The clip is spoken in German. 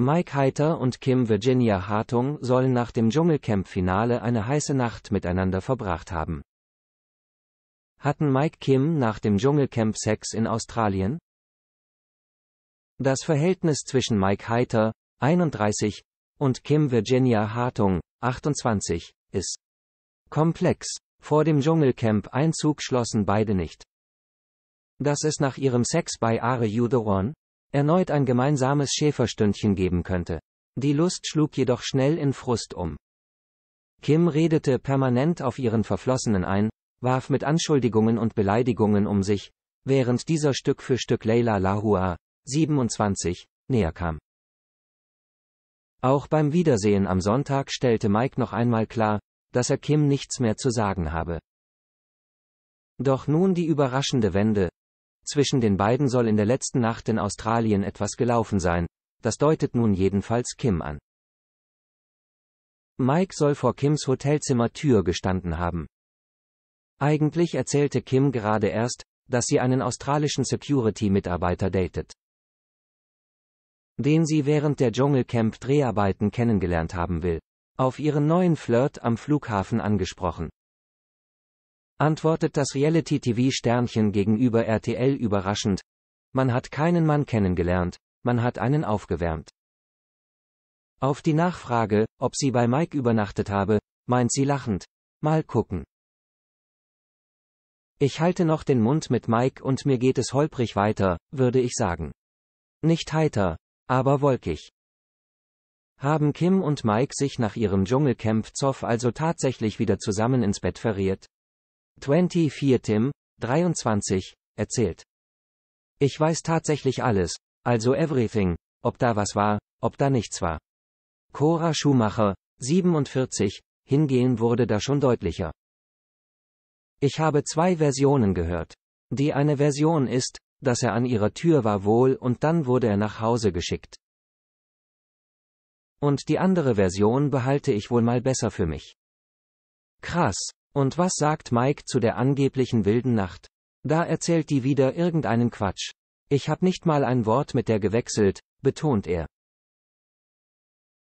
Mike Heiter und Kim Virginia Hartung sollen nach dem Dschungelcamp-Finale eine heiße Nacht miteinander verbracht haben. Hatten Mike Kim nach dem Dschungelcamp Sex in Australien? Das Verhältnis zwischen Mike Heiter, 31, und Kim Virginia Hartung, 28, ist komplex. Vor dem Dschungelcamp-Einzug schlossen beide nicht. Dass es nach ihrem Sex bei Are You the One? erneut ein gemeinsames Schäferstündchen geben könnte. Die Lust schlug jedoch schnell in Frust um. Kim redete permanent auf ihren Verflossenen ein, warf mit Anschuldigungen und Beleidigungen um sich, während dieser Stück für Stück Leila Lahua, 27, näher kam. Auch beim Wiedersehen am Sonntag stellte Mike noch einmal klar, dass er Kim nichts mehr zu sagen habe. Doch nun die überraschende Wende, zwischen den beiden soll in der letzten Nacht in Australien etwas gelaufen sein, das deutet nun jedenfalls Kim an. Mike soll vor Kims Hotelzimmertür gestanden haben. Eigentlich erzählte Kim gerade erst, dass sie einen australischen Security-Mitarbeiter datet. Den sie während der Dschungelcamp-Dreharbeiten kennengelernt haben will. Auf ihren neuen Flirt am Flughafen angesprochen antwortet das Reality-TV-Sternchen gegenüber RTL überraschend. Man hat keinen Mann kennengelernt, man hat einen aufgewärmt. Auf die Nachfrage, ob sie bei Mike übernachtet habe, meint sie lachend. Mal gucken. Ich halte noch den Mund mit Mike und mir geht es holprig weiter, würde ich sagen. Nicht heiter, aber wolkig. Haben Kim und Mike sich nach ihrem Dschungelkämpf Zoff also tatsächlich wieder zusammen ins Bett verriert? 24 Tim, 23, erzählt. Ich weiß tatsächlich alles, also everything, ob da was war, ob da nichts war. Cora Schumacher, 47, hingehen wurde da schon deutlicher. Ich habe zwei Versionen gehört. Die eine Version ist, dass er an ihrer Tür war wohl und dann wurde er nach Hause geschickt. Und die andere Version behalte ich wohl mal besser für mich. Krass, und was sagt Mike zu der angeblichen wilden Nacht? Da erzählt die wieder irgendeinen Quatsch. Ich hab nicht mal ein Wort mit der gewechselt, betont er.